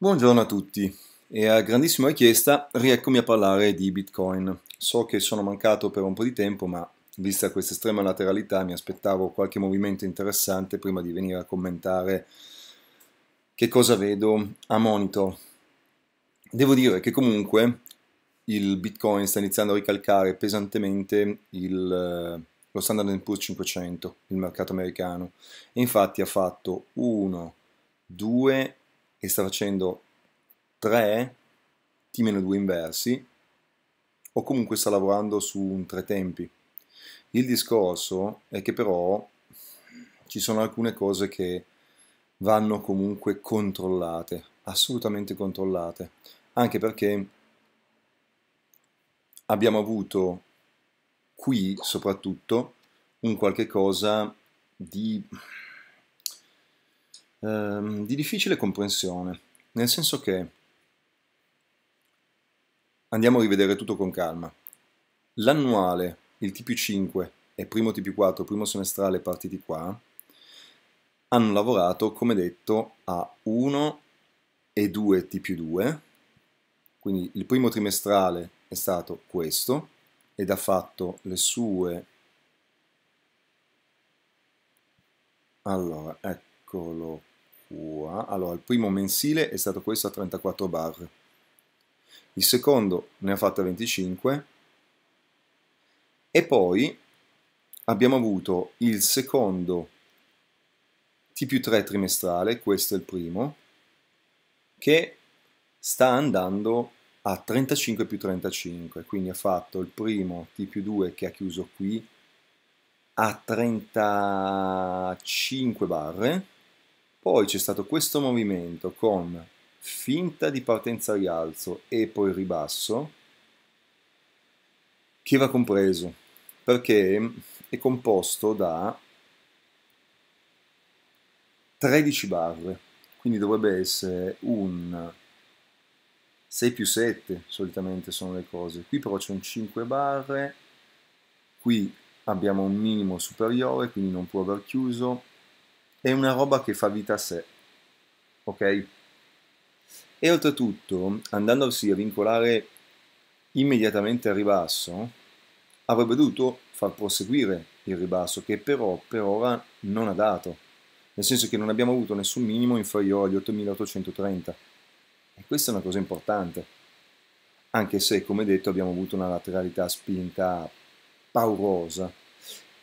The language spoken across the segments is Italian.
Buongiorno a tutti e a grandissima richiesta rieccomi a parlare di Bitcoin. So che sono mancato per un po' di tempo ma vista questa estrema lateralità mi aspettavo qualche movimento interessante prima di venire a commentare che cosa vedo a monitor. Devo dire che comunque il Bitcoin sta iniziando a ricalcare pesantemente il, eh, lo Standard Poor's 500, il mercato americano, e infatti ha fatto 1, 2 e sta facendo 3 t-2 inversi o comunque sta lavorando su un tre tempi. Il discorso è che però ci sono alcune cose che vanno comunque controllate, assolutamente controllate, anche perché abbiamo avuto qui soprattutto un qualche cosa di ehm, di difficile comprensione, nel senso che andiamo a rivedere tutto con calma. L'annuale, il TP5 e primo TP4, primo semestrale partiti qua, hanno lavorato, come detto, a 1 e 2 TP2, quindi il primo trimestrale è stato questo ed ha fatto le sue... Allora, ecco eccolo qua. Allora, il primo mensile è stato questo a 34 bar. Il secondo ne ha fatto 25. E poi abbiamo avuto il secondo T più 3 trimestrale, questo è il primo, che sta andando a 35 più 35, quindi ha fatto il primo T più 2 che ha chiuso qui a 35 barre, poi c'è stato questo movimento con finta di partenza rialzo e poi ribasso che va compreso perché è composto da 13 barre, quindi dovrebbe essere un 6 più 7 solitamente sono le cose, qui però c'è un 5 barre, qui abbiamo un minimo superiore, quindi non può aver chiuso, è una roba che fa vita a sé, ok? E oltretutto, andandosi a vincolare immediatamente al ribasso, avrebbe dovuto far proseguire il ribasso, che però per ora non ha dato, nel senso che non abbiamo avuto nessun minimo inferiore agli 8830. E questa è una cosa importante, anche se, come detto, abbiamo avuto una lateralità spinta paurosa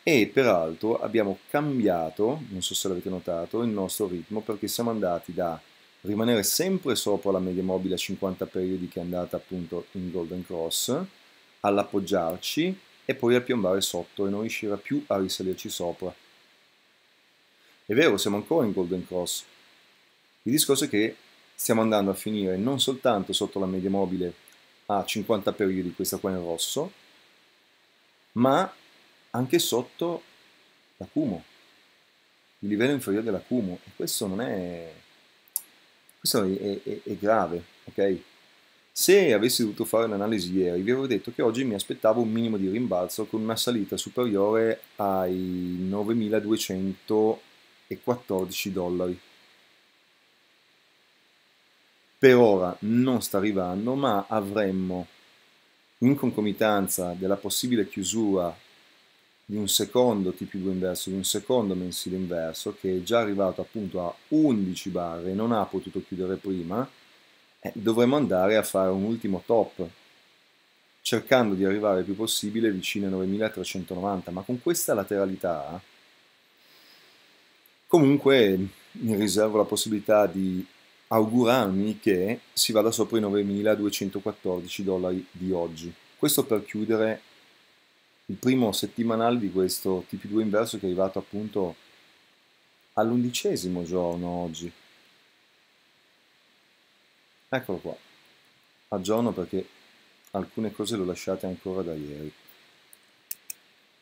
e peraltro abbiamo cambiato, non so se l'avete notato, il nostro ritmo perché siamo andati da rimanere sempre sopra la media mobile a 50 periodi che è andata appunto in Golden Cross, all'appoggiarci e poi a piombare sotto e non riuscire più a risalirci sopra. È vero, siamo ancora in Golden Cross. Il discorso è che stiamo andando a finire non soltanto sotto la media mobile a 50 periodi, questa qua in rosso, ma anche sotto l'acumo, il livello inferiore dell'acumo. E questo non è, questo è, è, è grave, ok? Se avessi dovuto fare un'analisi ieri, vi avevo detto che oggi mi aspettavo un minimo di rimbalzo con una salita superiore ai 9.214 dollari. Per ora non sta arrivando, ma avremmo in concomitanza della possibile chiusura di un secondo TPV inverso, di un secondo mensile inverso, che è già arrivato appunto a 11 barre e non ha potuto chiudere prima, eh, dovremmo andare a fare un ultimo top, cercando di arrivare il più possibile vicino ai 9390, ma con questa lateralità comunque mi riservo la possibilità di augurarmi che si vada sopra i 9.214 dollari di oggi. Questo per chiudere il primo settimanale di questo TP2 inverso che è arrivato appunto all'undicesimo giorno oggi. Eccolo qua, aggiorno perché alcune cose le ho lasciate ancora da ieri.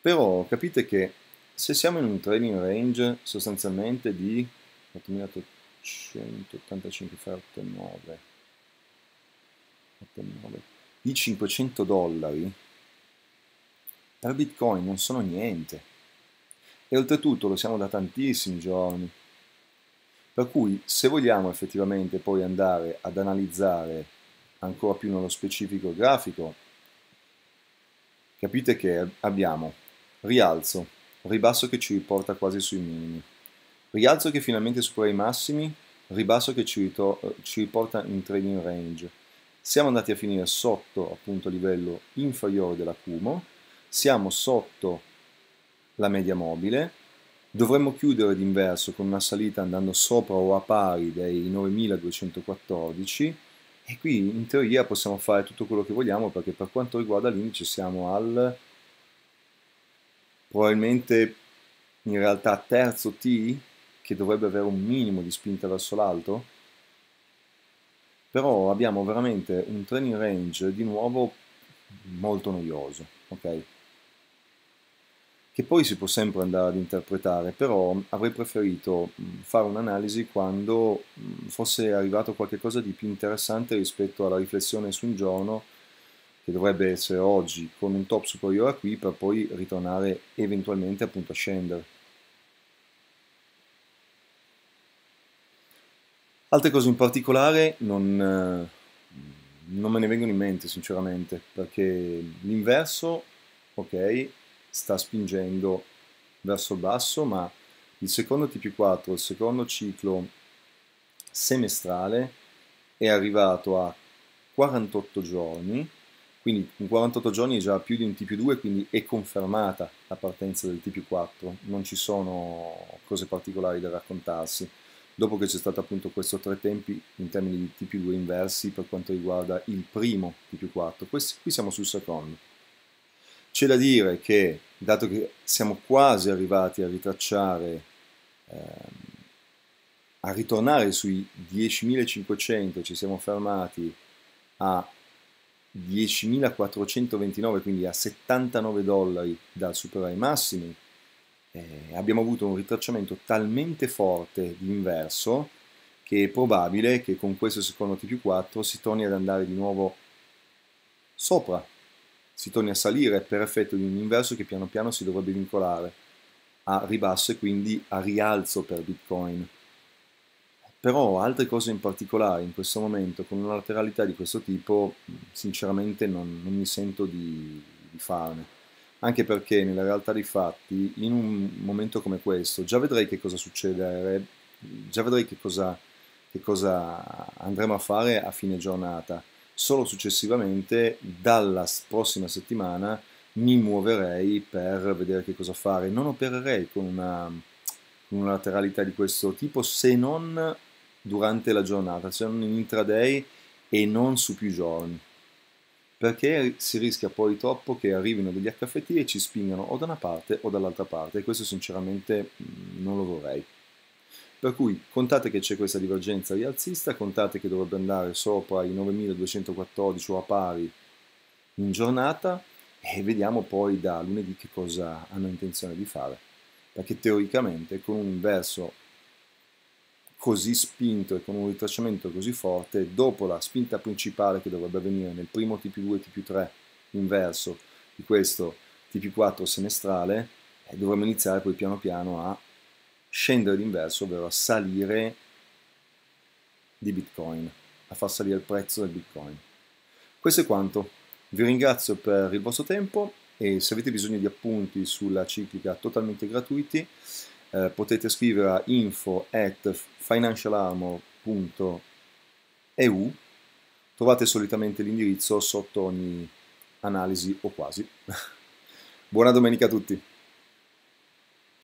Però capite che se siamo in un trading range sostanzialmente di 8885 fra di 500 dollari, per Bitcoin non sono niente. E oltretutto lo siamo da tantissimi giorni. Per cui se vogliamo effettivamente poi andare ad analizzare ancora più nello specifico grafico, capite che abbiamo rialzo, ribasso che ci riporta quasi sui minimi, rialzo che finalmente supera i massimi, ribasso che ci, ci riporta in trading range. Siamo andati a finire sotto appunto livello inferiore dell'accumulo siamo sotto la media mobile, dovremmo chiudere d'inverso con una salita andando sopra o a pari dei 9214 e qui in teoria possiamo fare tutto quello che vogliamo perché per quanto riguarda l'indice siamo al probabilmente in realtà terzo T che dovrebbe avere un minimo di spinta verso l'alto però abbiamo veramente un training range di nuovo molto noioso ok che poi si può sempre andare ad interpretare, però avrei preferito fare un'analisi quando fosse arrivato qualcosa di più interessante rispetto alla riflessione su un giorno che dovrebbe essere oggi, con un top superiore a qui per poi ritornare eventualmente appunto a scendere. Altre cose in particolare non, non me ne vengono in mente sinceramente, perché l'inverso, ok, sta spingendo verso il basso, ma il secondo TP4, il secondo ciclo semestrale è arrivato a 48 giorni, quindi in 48 giorni è già più di un TP2, quindi è confermata la partenza del TP4, non ci sono cose particolari da raccontarsi. Dopo che c'è stato appunto questo tre tempi in termini di TP2 inversi per quanto riguarda il primo TP4, qui siamo sul secondo. C'è da dire che, dato che siamo quasi arrivati a ritracciare, ehm, a ritornare sui 10.500, ci siamo fermati a 10.429, quindi a 79 dollari dal superare i massimi, eh, abbiamo avuto un ritracciamento talmente forte inverso che è probabile che con questo secondo T più 4 si torni ad andare di nuovo sopra si torni a salire per effetto di un inverso che piano piano si dovrebbe vincolare a ribasso e quindi a rialzo per Bitcoin. Però altre cose in particolare in questo momento, con una lateralità di questo tipo, sinceramente non, non mi sento di, di farne. Anche perché nella realtà dei fatti, in un momento come questo, già vedrei che cosa succede, già vedrei che cosa, che cosa andremo a fare a fine giornata solo successivamente dalla prossima settimana mi muoverei per vedere che cosa fare. Non opererei con una, con una lateralità di questo tipo se non durante la giornata, se non in intraday e non su più giorni. Perché si rischia poi troppo che arrivino degli HFT e ci spingano o da una parte o dall'altra parte, e questo sinceramente mhmm, non lo vorrei. Per cui contate che c'è questa divergenza rialzista, contate che dovrebbe andare sopra i 9214 o a pari in giornata e vediamo poi da lunedì che cosa hanno intenzione di fare. Perché teoricamente con un inverso così spinto e con un ritracciamento così forte, dopo la spinta principale che dovrebbe avvenire nel primo TP2 TP3 inverso di questo TP4 semestrale, eh, dovremmo iniziare poi piano piano a scendere l'inverso, ovvero a salire di Bitcoin, a far salire il prezzo del Bitcoin. Questo è quanto. Vi ringrazio per il vostro tempo e se avete bisogno di appunti sulla ciclica totalmente gratuiti eh, potete scrivere a info at financialarmo.eu. trovate solitamente l'indirizzo sotto ogni analisi o quasi. Buona domenica a tutti!